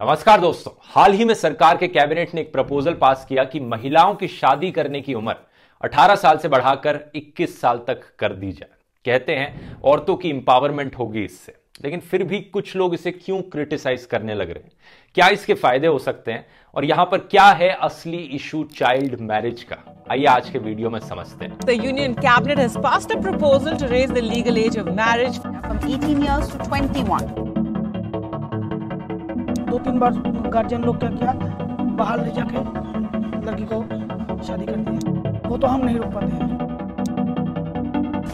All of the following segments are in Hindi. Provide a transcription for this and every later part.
नमस्कार दोस्तों हाल ही में सरकार के कैबिनेट ने एक प्रपोजल पास किया कि महिलाओं की शादी करने की उम्र 18 साल से बढ़ाकर 21 साल तक कर दी जाए कहते हैं औरतों की इंपावरमेंट होगी इससे लेकिन फिर भी कुछ लोग इसे क्यों क्रिटिसाइज करने लग रहे हैं क्या इसके फायदे हो सकते हैं और यहां पर क्या है असली इशू चाइल्ड मैरिज का आइए आज के वीडियो में समझते हैं the union cabinet has passed a proposal to raise the legal age of marriage from 18 years to 21 दो तीन बार गार्जियन लोग क्या किया बाहर ले जाके लड़की को शादी कर दिया वो तो हम नहीं रोक पाते हैं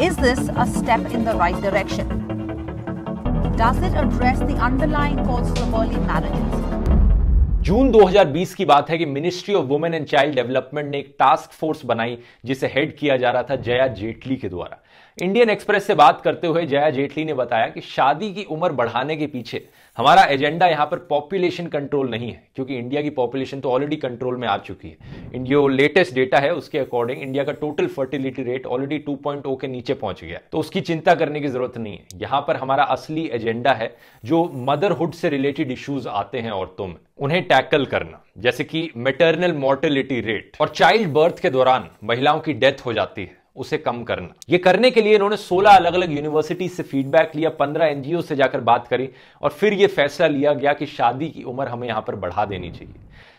Is this a step in the right direction? Does it address the underlying causes of early marriages? जून 2020 की बात है कि ministry of women and child development ने एक टास्क फोर्स बनाई जिसे हेड किया जा रहा था जया जेटली के द्वारा इंडियन एक्सप्रेस से बात करते हुए जया जेटली ने बताया कि शादी की उम्र बढ़ाने के पीछे हमारा एजेंडा यहां पर पॉपुलेशन कंट्रोल नहीं है क्योंकि इंडिया की पॉपुलेशन तो ऑलरेडी कंट्रोल में आ चुकी है जो लेटेस्ट डेटा है उसके अकॉर्डिंग इंडिया का टोटल फर्टिलिटी रेट ऑलरेडी 2.0 के नीचे पहुंच गया तो उसकी चिंता करने की जरूरत नहीं है यहां पर हमारा असली एजेंडा है जो मदरहुड से रिलेटेड इश्यूज आते हैं औरतों में उन्हें टैकल करना जैसे कि मेटर्नल मोर्टिलिटी रेट और चाइल्ड बर्थ के दौरान महिलाओं की डेथ हो जाती है उसे कम करना ये करने के लिए इन्होंने 16 अलग अलग यूनिवर्सिटी से फीडबैक लिया 15 एनजीओ से जाकर बात करी और फिर ये फैसला लिया गया कि शादी की उम्र हमें यहां पर बढ़ा देनी चाहिए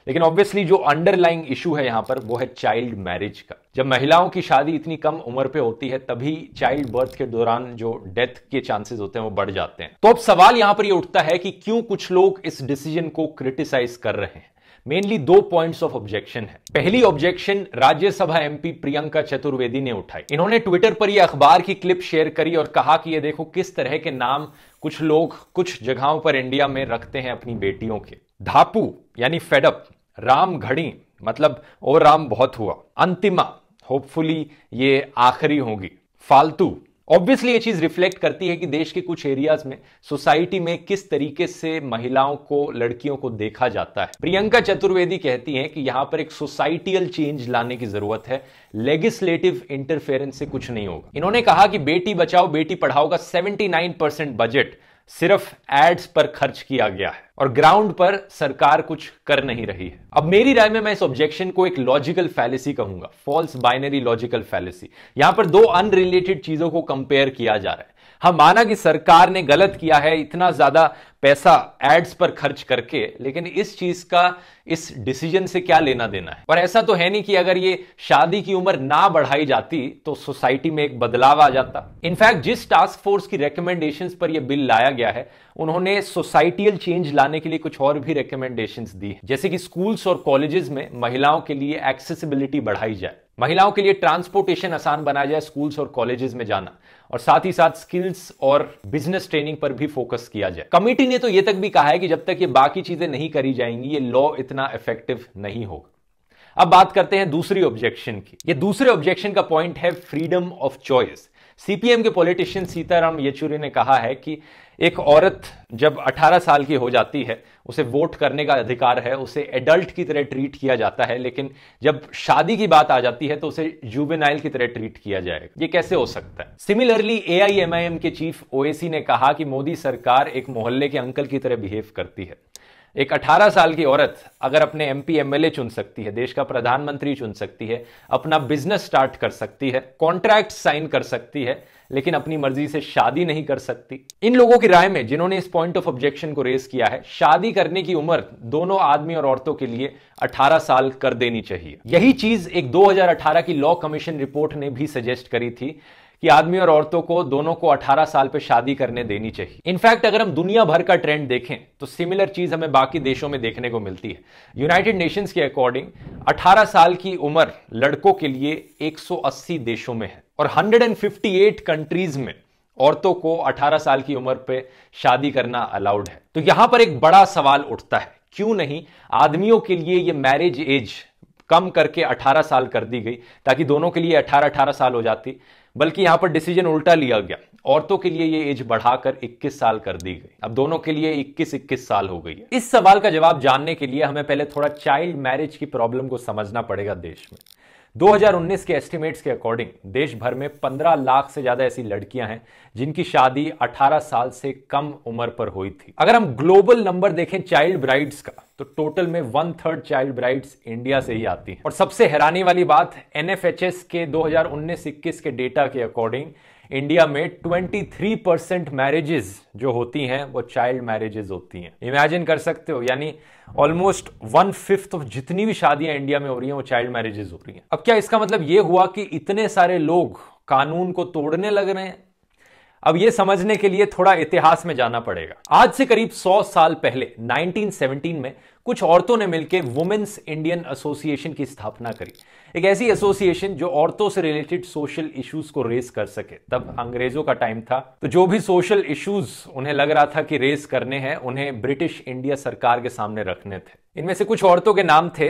लेकिन ऑब्वियसली जो अंडरलाइंग इशू है यहां पर वो है चाइल्ड मैरिज का जब महिलाओं की शादी इतनी कम उम्र पे होती है तभी चाइल्ड बर्थ के दौरान जो डेथ के चांसेस होते हैं वो बढ़ जाते हैं तो अब सवाल यहां पर ये यह उठता है कि क्यों कुछ लोग इस डिसीजन को क्रिटिसाइज कर रहे हैं मेनली दो पॉइंट्स ऑफ ऑब्जेक्शन है पहली ऑब्जेक्शन राज्यसभा एमपी प्रियंका चतुर्वेदी ने उठाई इन्होंने ट्विटर पर यह अखबार की क्लिप शेयर करी और कहा कि ये देखो किस तरह के नाम कुछ लोग कुछ जगहों पर इंडिया में रखते हैं अपनी बेटियों के धापू यानी फेडअप राम घड़ी मतलब ओ राम बहुत हुआ अंतिमा होपफुली ये आखिरी होगी फालतू ऑब्वियसली ये चीज रिफ्लेक्ट करती है कि देश के कुछ एरियाज में सोसाइटी में किस तरीके से महिलाओं को लड़कियों को देखा जाता है प्रियंका चतुर्वेदी कहती हैं कि यहां पर एक सोसाइटियल चेंज लाने की जरूरत है लेगिस्लेटिव इंटरफेरेंस से कुछ नहीं होगा इन्होंने कहा कि बेटी बचाओ बेटी पढ़ाओ का सेवेंटी परसेंट बजट सिर्फ एड्स पर खर्च किया गया है और ग्राउंड पर सरकार कुछ कर नहीं रही है अब मेरी राय में मैं इस ऑब्जेक्शन को एक लॉजिकल फैलेसी कहूंगा फॉल्स बाइनरी लॉजिकल फैलेसी यहां पर दो अनरिलेटेड चीजों को कंपेयर किया जा रहा है हम माना कि सरकार ने गलत किया है इतना ज्यादा पैसा एड्स पर खर्च करके लेकिन इस चीज का इस डिसीजन से क्या लेना देना है और ऐसा तो है नहीं कि अगर ये शादी की उम्र ना बढ़ाई जाती तो सोसाइटी में एक बदलाव आ जाता इनफैक्ट जिस टास्क फोर्स की रिकमेंडेशन पर यह बिल लाया गया है उन्होंने सोसाइटियल चेंज लाने बढ़ाने के लिए कुछ और भी रिकमेंडेशन दी है जैसे कि स्कूल्स और कॉलेजेस में महिलाओं के लिए एक्सेसिबिलिटी बढ़ाई जाए महिलाओं के लिए ट्रांसपोर्टेशन आसान बनाया जाए स्कूल्स और कॉलेजेस में जाना और साथ ही साथ स्किल्स और बिजनेस ट्रेनिंग पर भी फोकस किया जाए कमेटी ने तो यह तक भी कहा है कि जब तक ये बाकी चीजें नहीं करी जाएंगी ये लॉ इतना इफेक्टिव नहीं होगा अब बात करते हैं दूसरी ऑब्जेक्शन की ये दूसरे ऑब्जेक्शन का पॉइंट है फ्रीडम ऑफ चॉइस सीपीएम के पॉलिटिशियन सीताराम येचुरी ने कहा है कि एक औरत जब 18 साल की हो जाती है उसे वोट करने का अधिकार है उसे एडल्ट की तरह ट्रीट किया जाता है लेकिन जब शादी की बात आ जाती है तो उसे जुबेनाइल की तरह ट्रीट किया जाएगा ये कैसे हो सकता है सिमिलरली ए के चीफ ओएसी ने कहा कि मोदी सरकार एक मोहल्ले के अंकल की तरह बिहेव करती है एक 18 साल की औरत अगर अपने एम पी चुन सकती है देश का प्रधानमंत्री चुन सकती है अपना बिजनेस स्टार्ट कर सकती है कॉन्ट्रैक्ट साइन कर सकती है लेकिन अपनी मर्जी से शादी नहीं कर सकती इन लोगों की राय में जिन्होंने इस पॉइंट ऑफ ऑब्जेक्शन को रेस किया है शादी करने की उम्र दोनों आदमी और औरतों के लिए 18 साल कर देनी चाहिए यही चीज एक 2018 की लॉ कमीशन रिपोर्ट ने भी सजेस्ट करी थी कि आदमी और औरतों को दोनों को 18 साल पे शादी करने देनी चाहिए इनफैक्ट अगर हम दुनिया भर का ट्रेंड देखें तो सिमिलर चीज हमें बाकी देशों में देखने को मिलती है यूनाइटेड नेशंस के अकॉर्डिंग 18 साल की उम्र लड़कों के लिए 180 देशों में है और 158 कंट्रीज में औरतों को 18 साल की उम्र पे शादी करना अलाउड है तो यहां पर एक बड़ा सवाल उठता है क्यों नहीं आदमियों के लिए ये मैरिज एज कम करके 18 साल कर दी गई ताकि दोनों के लिए 18-18 साल हो जाती बल्कि यहां पर डिसीजन उल्टा लिया गया औरतों के लिए ये एज बढ़ाकर 21 साल कर दी गई अब दोनों के लिए 21 21 साल हो गई है इस सवाल का जवाब जानने के लिए हमें पहले थोड़ा चाइल्ड मैरिज की प्रॉब्लम को समझना पड़ेगा देश में 2019 के एस्टिमेट्स के अकॉर्डिंग देश भर में 15 लाख से ज्यादा ऐसी लड़कियां हैं जिनकी शादी 18 साल से कम उम्र पर हुई थी अगर हम ग्लोबल नंबर देखें चाइल्ड ब्राइड्स का तो टोटल में one third child brides India से ही आती हैं और सबसे हैरानी वाली बात एन के दो हजार के डेटा के अकॉर्डिंग इंडिया में 23 परसेंट मैरिजेस जो होती हैं वो चाइल्ड मैरिजेस होती हैं इमेजिन कर सकते हो यानी ऑलमोस्ट वन फिफ्थ ऑफ जितनी भी शादियां इंडिया में हो रही हैं वो चाइल्ड मैरिजेस हो रही हैं अब क्या इसका मतलब ये हुआ कि इतने सारे लोग कानून को तोड़ने लग रहे हैं अब ये समझने के लिए थोड़ा इतिहास में जाना पड़ेगा आज से करीब 100 साल पहले 1917 में कुछ औरतों ने मिलकर वुमेन्स इंडियन एसोसिएशन की स्थापना करी एक ऐसी एसोसिएशन जो औरतों से रिलेटेड सोशल इश्यूज को रेस कर सके तब अंग्रेजों का टाइम था तो जो भी सोशल इश्यूज उन्हें लग रहा था कि रेस करने हैं उन्हें ब्रिटिश इंडिया सरकार के सामने रखने थे इनमें से कुछ औरतों के नाम थे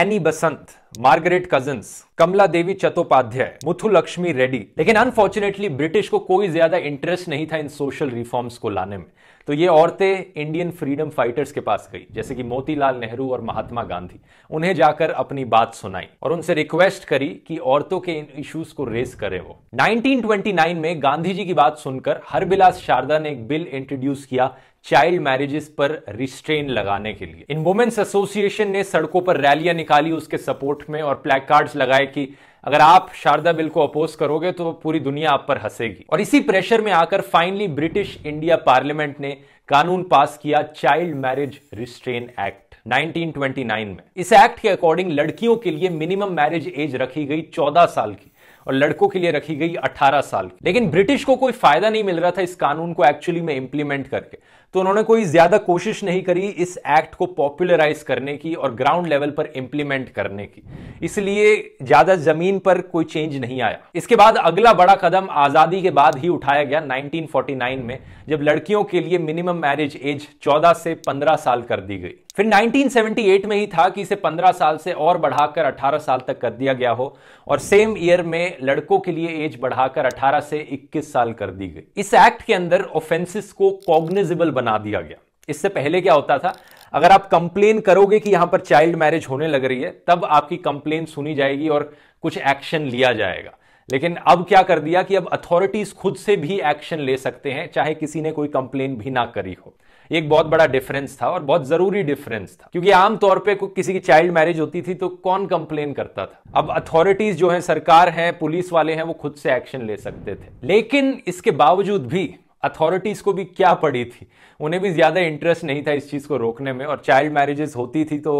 Annie Besant Margaret Cousins Kamala Devi Chattopadhyay Muthu Lakshmi Reddy लेकिन अनफॉर्चुनेटली ब्रिटिश को कोई ज्यादा इंटरेस्ट नहीं था इन सोशल रिफॉर्म्स को लाने में तो ये औरतें इंडियन फ्रीडम फाइटर्स के पास गई जैसे कि मोतीलाल नेहरू और महात्मा गांधी उन्हें जाकर अपनी बात सुनाई और उनसे रिक्वेस्ट करी कि औरतों के इन इश्यूज को रेस करें वो 1929 में गांधी जी की बात सुनकर हरबिलास शारदा ने एक बिल इंट्रोड्यूस किया चाइल्ड मैरिजेस पर रिस्ट्रेन लगाने के लिए इन वुमेन्स एसोसिएशन ने सड़कों पर रैलियां निकाली उसके सपोर्ट में और प्लैक कार्ड लगाए कि अगर आप शारदा बिल को अपोज करोगे तो पूरी दुनिया आप पर हंसेगी और इसी प्रेशर में आकर फाइनली ब्रिटिश इंडिया पार्लियामेंट ने कानून पास किया चाइल्ड मैरिज रिस्ट्रेन एक्ट 1929 में इस एक्ट के अकॉर्डिंग लड़कियों के लिए मिनिमम मैरिज एज रखी गई 14 साल की और लड़कों के लिए रखी गई 18 साल की लेकिन ब्रिटिश को कोई फायदा नहीं मिल रहा था इस कानून को एक्चुअली में इंप्लीमेंट करके तो उन्होंने कोई ज्यादा कोशिश नहीं करी इस एक्ट को पॉपुलराइज करने की और ग्राउंड लेवल पर इंप्लीमेंट करने की इसलिए ज्यादा जमीन पर कोई चेंज नहीं आया इसके बाद अगला बड़ा कदम आजादी के बाद ही उठाया गया 1949 में जब लड़कियों के लिए मिनिमम मैरिज एज 14 से 15 साल कर दी गई फिर 1978 में ही था कि इसे 15 साल से और बढ़ाकर 18 साल तक कर दिया गया हो और सेम ईयर में लड़कों के लिए एज बढ़ाकर 18 से 21 साल कर दी गई इस एक्ट के अंदर ऑफेंसिस को कॉग्निजिबल बना दिया गया इससे पहले क्या होता था अगर आप कंप्लेन करोगे कि यहां पर चाइल्ड मैरिज होने लग रही है तब आपकी कंप्लेन सुनी जाएगी और कुछ एक्शन लिया जाएगा लेकिन अब क्या कर दिया कि अब अथॉरिटीज खुद से भी एक्शन ले सकते हैं चाहे किसी ने कोई कंप्लेन भी ना करी हो एक बहुत बड़ा डिफरेंस था और बहुत जरूरी डिफरेंस था क्योंकि आम तौर पे कोई किसी की चाइल्ड मैरिज होती थी तो कौन कंप्लेन करता था अब अथॉरिटीज जो है सरकार है पुलिस वाले हैं वो खुद से एक्शन ले सकते थे लेकिन इसके बावजूद भी अथॉरिटीज़ को भी क्या पड़ी थी उन्हें भी ज़्यादा इंटरेस्ट नहीं था इस चीज़ को रोकने में और चाइल्ड मैरिजेस होती थी तो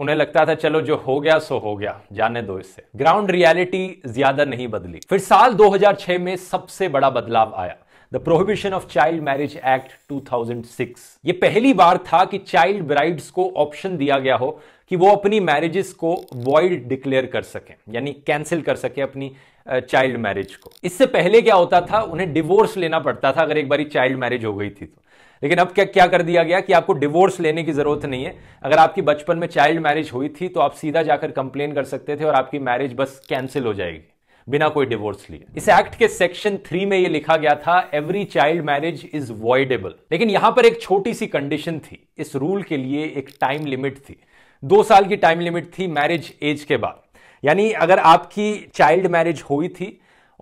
उन्हें लगता था चलो जो हो गया सो हो गया जाने दो इससे ग्राउंड रियलिटी ज़्यादा नहीं बदली फिर साल 2006 में सबसे बड़ा बदलाव आया the prohibition of child marriage act 2006 ये पहली बार था कि चाइल्ड ब्राइड्स को ऑप्शन दिया गया हो कि वो अपनी मैरिजेस को वॉइड डिक्लेयर कर सकें यानी कैंसिल कर सके अपनी चाइल्ड मैरिज को इससे पहले क्या होता था उन्हें डिवोर्स लेना पड़ता था अगर एक बारी चाइल्ड मैरिज हो गई थी तो लेकिन अब क्या क्या कर दिया गया कि आपको डिवोर्स लेने की जरूरत नहीं है अगर आपकी बचपन में चाइल्ड मैरिज हुई थी तो आप सीधा जाकर कंप्लेन कर सकते थे और आपकी मैरिज बस कैंसिल हो जाएगी बिना कोई डिवोर्स लिए इस एक्ट के सेक्शन थ्री में यह लिखा गया था every child marriage is voidable लेकिन यहां पर एक छोटी सी कंडीशन थी इस रूल के लिए एक टाइम लिमिट थी दो साल की टाइम लिमिट थी मैरिज एज के बाद यानी अगर आपकी चाइल्ड मैरिज हुई थी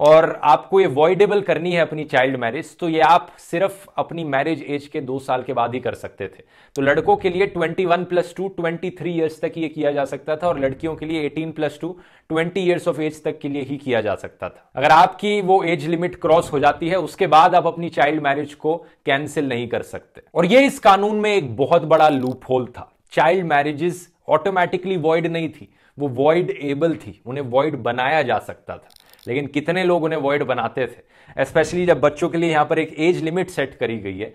और आपको एवॉइडेबल करनी है अपनी चाइल्ड मैरिज तो ये आप सिर्फ अपनी मैरिज एज के दो साल के बाद ही कर सकते थे तो लड़कों के लिए 21 one plus two twenty three years तक ये किया जा सकता था और लड़कियों के लिए 18 plus two twenty years of age तक के लिए ही किया जा सकता था अगर आपकी वो एज लिमिट क्रॉस हो जाती है उसके बाद आप अपनी चाइल्ड मैरिज को कैंसिल नहीं कर सकते और ये इस कानून में एक बहुत बड़ा लूप होल था चाइल्ड मैरिजेस ऑटोमेटिकली वॉइड नहीं थी वो वॉइड एबल थी उन्हें वॉइड बनाया जा सकता था लेकिन कितने लोग उन्हें वॉइड बनाते थे स्पेशली जब बच्चों के लिए यहाँ पर एक एज लिमिट सेट करी गई है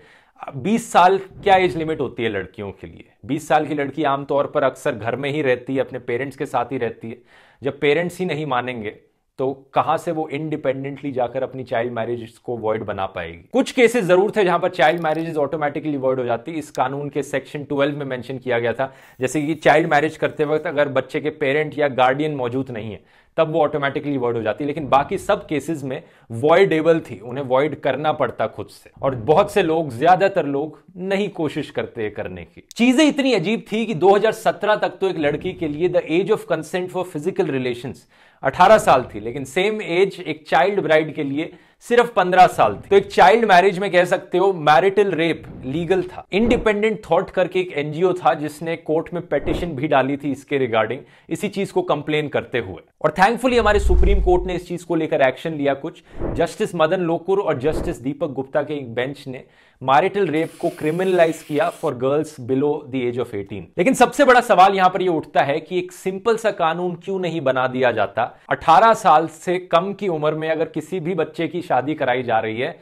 बीस साल क्या एज लिमिट होती है लड़कियों के लिए बीस साल की लड़की आमतौर पर अक्सर घर में ही रहती है अपने पेरेंट्स के साथ ही रहती है जब पेरेंट्स ही नहीं मानेंगे तो कहां से वो इंडिपेंडेंटली जाकर अपनी चाइल्ड मैरिज को वॉइड बना पाएगी कुछ केसेस जरूर थे जहां पर चाइल्ड मैरिज ऑटोमेटिकली वॉइड हो जाती इस कानून के सेक्शन 12 में मेंशन किया गया था जैसे कि चाइल्ड मैरिज करते वक्त अगर बच्चे के पेरेंट या गार्डियन मौजूद नहीं है तब वो ऑटोमेटिकली वॉइड हो जाती है लेकिन बाकी सब केसेस में वॉइडेबल थी उन्हें वॉइड करना पड़ता खुद से और बहुत से लोग ज्यादातर लोग नहीं कोशिश करते करने की चीजें इतनी अजीब थी कि 2017 तक तो एक लड़की के लिए the age of consent for physical relations 18 साल थी लेकिन सेम एज एक चाइल्ड ब्राइड के लिए सिर्फ 15 साल थी तो एक चाइल्ड मैरिज में कह सकते हो मैरिटल रेप लीगल था इंडिपेंडेंट थॉट करके एक एनजीओ था जिसने कोर्ट में पेटिशन भी डाली थी इसके रिगार्डिंग इसी चीज को कंप्लेन करते हुए और थैंकफुली हमारे सुप्रीम कोर्ट ने इस चीज को लेकर एक्शन लिया कुछ जस्टिस मदन लोकुर और जस्टिस दीपक गुप्ता के एक बेंच ने मारिटल रेप को क्रिमिनलाइज किया for girls below the age of 18 लेकिन सबसे बड़ा सवाल यहां पर यह उठता है कि एक सिंपल सा कानून क्यों नहीं बना दिया जाता 18 साल से कम की उम्र में अगर किसी भी बच्चे की शादी कराई जा रही है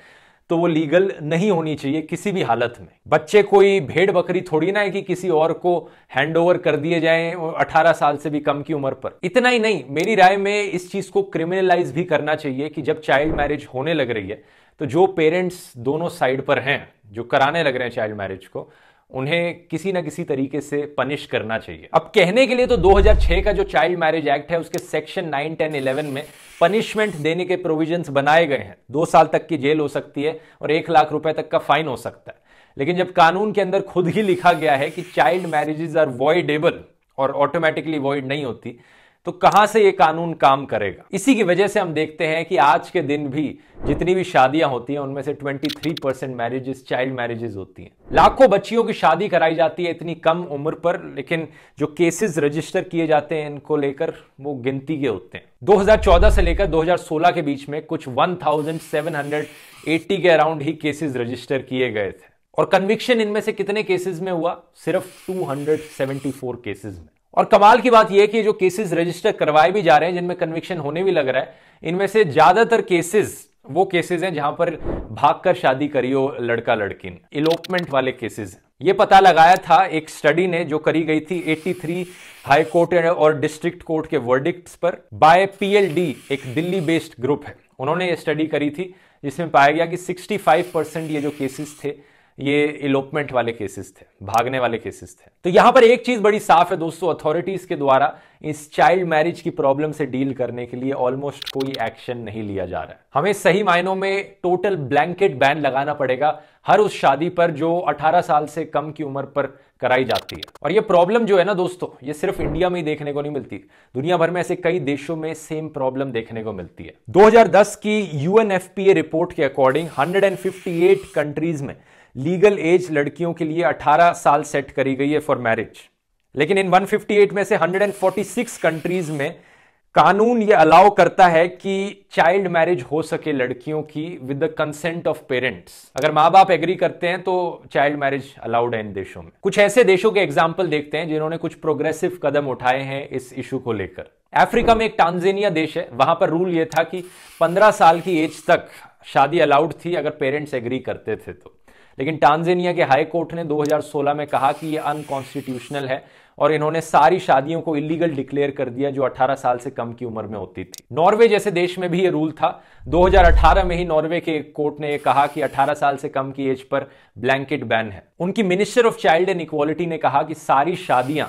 तो वो लीगल नहीं होनी चाहिए किसी भी हालत में बच्चे कोई भेड़ बकरी थोड़ी ना है कि किसी और को हैंड ओवर कर दिए जाए 18 साल से भी कम की उम्र पर इतना ही नहीं मेरी राय में इस चीज को क्रिमिनलाइज भी करना चाहिए कि जब चाइल्ड मैरिज होने लग रही है तो जो पेरेंट्स दोनों साइड पर हैं जो कराने लग रहे हैं चाइल्ड मैरिज को उन्हें किसी ना किसी तरीके से पनिश करना चाहिए अब कहने के लिए तो 2006 का जो चाइल्ड मैरिज एक्ट है उसके सेक्शन 9, 10, 11 में पनिशमेंट देने के प्रोविजंस बनाए गए हैं दो साल तक की जेल हो सकती है और एक लाख रुपए तक का फाइन हो सकता है लेकिन जब कानून के अंदर खुद ही लिखा गया है कि चाइल्ड मैरिजेज आर वॉइडेबल और ऑटोमेटिकली वॉइड नहीं होती तो कहां से ये कानून काम करेगा इसी की वजह से हम देखते हैं कि आज के दिन भी जितनी भी शादियां होती हैं उनमें से 23 परसेंट मैरिजेस चाइल्ड मैरिजेस होती हैं लाखों बच्चियों की शादी कराई जाती है इतनी कम उम्र पर लेकिन जो केसेस रजिस्टर किए जाते हैं इनको लेकर वो गिनती के होते हैं 2014 से लेकर 2016 के बीच में कुछ 1780 के अराउंड ही केसेस रजिस्टर किए गए थे और कन्विक्शन इनमें से कितने केसेस में हुआ सिर्फ 274 केसेस में और कमाल की बात यह है कि जो केसेस रजिस्टर करवाए भी जा रहे हैं जिनमें कन्विक्शन होने भी लग रहा है इनमें से ज्यादातर केसेस वो केसेस हैं जहां पर भागकर शादी हो लड़का लड़की इलोपमेंट वाले केसेस ये पता लगाया था एक स्टडी ने जो करी गई थी 83 हाई कोर्ट और डिस्ट्रिक्ट कोर्ट के वर्डिक्ट्स पर बाय पीएलडी एक दिल्ली बेस्ड ग्रुप है उन्होंने ये स्टडी करी थी जिसमें पाया गया कि 65 परसेंट ये जो केसेस थे ये इलोपमेंट वाले केसेस थे भागने वाले केसेस थे तो यहां पर एक चीज बड़ी साफ है दोस्तों अथॉरिटीज के द्वारा इस चाइल्ड मैरिज की प्रॉब्लम से डील करने के लिए ऑलमोस्ट कोई एक्शन नहीं लिया जा रहा है हमें सही मायनों में टोटल ब्लैंकेट बैन लगाना पड़ेगा हर उस शादी पर जो 18 साल से कम की उम्र पर कराई जाती है और ये प्रॉब्लम जो है ना दोस्तों ये सिर्फ इंडिया में ही देखने को नहीं मिलती दुनिया भर में ऐसे कई देशों में सेम प्रॉब्लम देखने को मिलती है 2010 की यूएनएफपीए रिपोर्ट के अकॉर्डिंग 158 कंट्रीज में लीगल एज लड़कियों के लिए 18 साल सेट करी गई है फॉर मैरिज लेकिन इन 158 में से 146 कंट्रीज में कानून ये अलाउ करता है कि चाइल्ड मैरिज हो सके लड़कियों की with the consent of parents अगर माँ बाप एग्री करते हैं तो चाइल्ड मैरिज अलाउड है इन देशों में कुछ ऐसे देशों के एग्जाम्पल देखते हैं जिन्होंने कुछ प्रोग्रेसिव कदम उठाए हैं इस इशू को लेकर अफ्रीका में एक टांजेनिया देश है वहां पर रूल ये था कि 15 साल की एज तक शादी अलाउड थी अगर पेरेंट्स एग्री करते थे तो लेकिन टांजेनिया के हाई कोर्ट ने 2016 में कहा कि ये अनकॉन्स्टिट्यूशनल है और इन्होंने सारी शादियों को इलीगल डिक्लेयर कर दिया जो 18 साल से कम की उम्र में होती थी नॉर्वे जैसे देश में भी ये रूल था 2018 में ही नॉर्वे के एक कोर्ट ने कहा कि 18 साल से कम की एज पर ब्लैंकेट बैन है उनकी minister of child and equality ने कहा कि सारी शादियां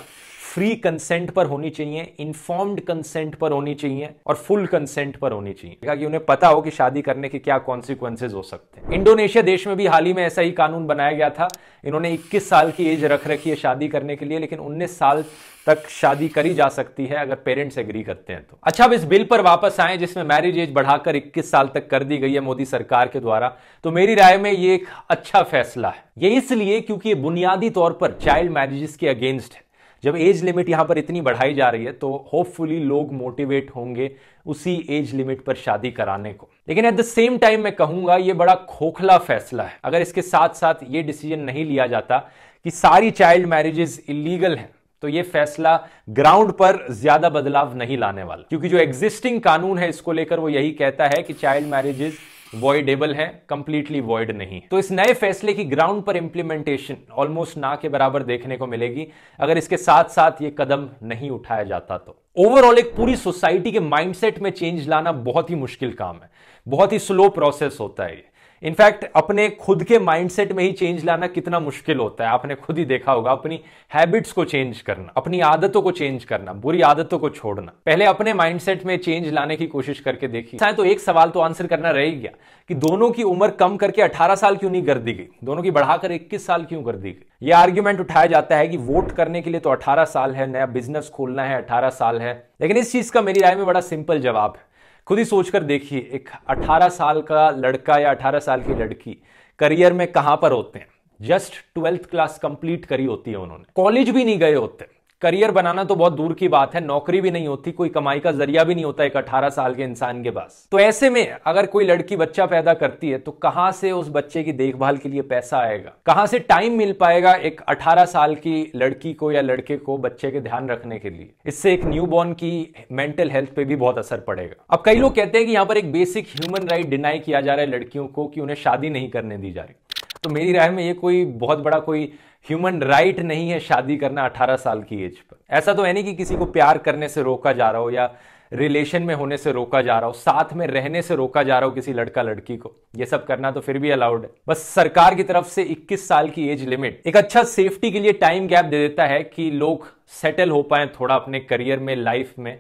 फ्री कंसेंट पर होनी चाहिए इन्फॉर्म्ड कंसेंट पर होनी चाहिए और फुल कंसेंट पर होनी चाहिए ताकि उन्हें पता हो कि शादी करने के क्या कॉन्सिक्वेंसेज हो सकते हैं इंडोनेशिया देश में भी हाल ही में ऐसा ही कानून बनाया गया था इन्होंने इक्कीस साल की एज रख रखी है शादी करने के लिए लेकिन उन्नीस साल तक शादी करी जा सकती है अगर पेरेंट्स एग्री करते हैं तो अच्छा अब इस बिल पर वापस आए जिसमें मैरिज एज बढ़ाकर 21 साल तक कर दी गई है मोदी सरकार के द्वारा तो मेरी राय में ये एक अच्छा फैसला है ये इसलिए क्योंकि ये बुनियादी तौर पर चाइल्ड मैरिजेस के अगेंस्ट है जब एज लिमिट यहाँ पर इतनी बढ़ाई जा रही है तो होपफुली लोग मोटिवेट होंगे उसी एज लिमिट पर शादी कराने को लेकिन एट द सेम टाइम मैं कहूंगा ये बड़ा खोखला फैसला है अगर इसके साथ साथ ये डिसीजन नहीं लिया जाता कि सारी चाइल्ड मैरिजेज इलीगल हैं तो ये फैसला ग्राउंड पर ज्यादा बदलाव नहीं लाने वाला क्योंकि जो एग्जिस्टिंग कानून है इसको लेकर वो यही कहता है कि चाइल्ड मैरिजेज वॉइडेबल है कंप्लीटली वॉइड नहीं तो इस नए फैसले की ग्राउंड पर इंप्लीमेंटेशन ऑलमोस्ट ना के बराबर देखने को मिलेगी अगर इसके साथ साथ ये कदम नहीं उठाया जाता तो ओवरऑल एक पूरी सोसाइटी के माइंडसेट में चेंज लाना बहुत ही मुश्किल काम है बहुत ही स्लो प्रोसेस होता है ये इनफैक्ट अपने खुद के माइंडसेट में ही चेंज लाना कितना मुश्किल होता है आपने खुद ही देखा होगा अपनी हैबिट्स को चेंज करना अपनी आदतों को चेंज करना बुरी आदतों को छोड़ना पहले अपने माइंडसेट में चेंज लाने की कोशिश करके देखिए चाहे तो एक सवाल तो आंसर करना रह गया कि दोनों की उम्र कम करके 18 साल क्यों नहीं कर दी गई दोनों की बढ़ाकर 21 साल क्यों कर दी गई ये आर्ग्यूमेंट उठाया जाता है कि वोट करने के लिए तो 18 साल है नया बिजनेस खोलना है 18 साल है लेकिन इस चीज का मेरी राय में बड़ा सिंपल जवाब है खुद ही सोचकर देखिए एक 18 साल का लड़का या 18 साल की लड़की करियर में कहां पर होते हैं जस्ट ट्वेल्थ क्लास कंप्लीट करी होती है उन्होंने कॉलेज भी नहीं गए होते करियर बनाना तो बहुत दूर की बात है नौकरी भी नहीं होती कोई कमाई का जरिया भी नहीं होता एक अठारह साल के इंसान के पास तो ऐसे में अगर कोई लड़की बच्चा पैदा करती है तो कहां से उस बच्चे की देखभाल के लिए पैसा आएगा कहां से टाइम मिल पाएगा एक 18 साल की लड़की को या लड़के को बच्चे के ध्यान रखने के लिए इससे एक बॉर्न की मेंटल हेल्थ पे भी बहुत असर पड़ेगा अब कई लोग कहते हैं कि यहाँ पर एक बेसिक ह्यूमन राइट डिनाई किया जा रहा है लड़कियों को कि उन्हें शादी नहीं करने दी जा रही तो मेरी राय में ये कोई बहुत बड़ा कोई ह्यूमन राइट नहीं है शादी करना 18 साल की एज पर ऐसा तो है नहीं कि किसी को प्यार करने से रोका जा रहा हो या रिलेशन में होने से रोका जा रहा हो साथ में रहने से रोका जा रहा हो किसी लड़का लड़की को ये सब करना तो फिर भी अलाउड है बस सरकार की तरफ से 21 साल की एज लिमिट एक अच्छा सेफ्टी के लिए टाइम गैप दे देता है कि लोग सेटल हो पाए थोड़ा अपने करियर में लाइफ में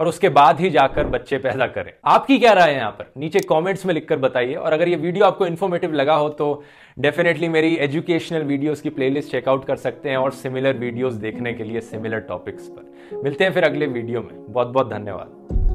और उसके बाद ही जाकर बच्चे पैदा करें आपकी क्या राय है यहाँ पर नीचे कमेंट्स में लिखकर बताइए और अगर ये वीडियो आपको इन्फॉर्मेटिव लगा हो तो डेफिनेटली मेरी एजुकेशनल वीडियोस की प्लेलिस्ट चेकआउट कर सकते हैं और सिमिलर वीडियोस देखने के लिए सिमिलर टॉपिक्स पर मिलते हैं फिर अगले वीडियो में बहुत बहुत धन्यवाद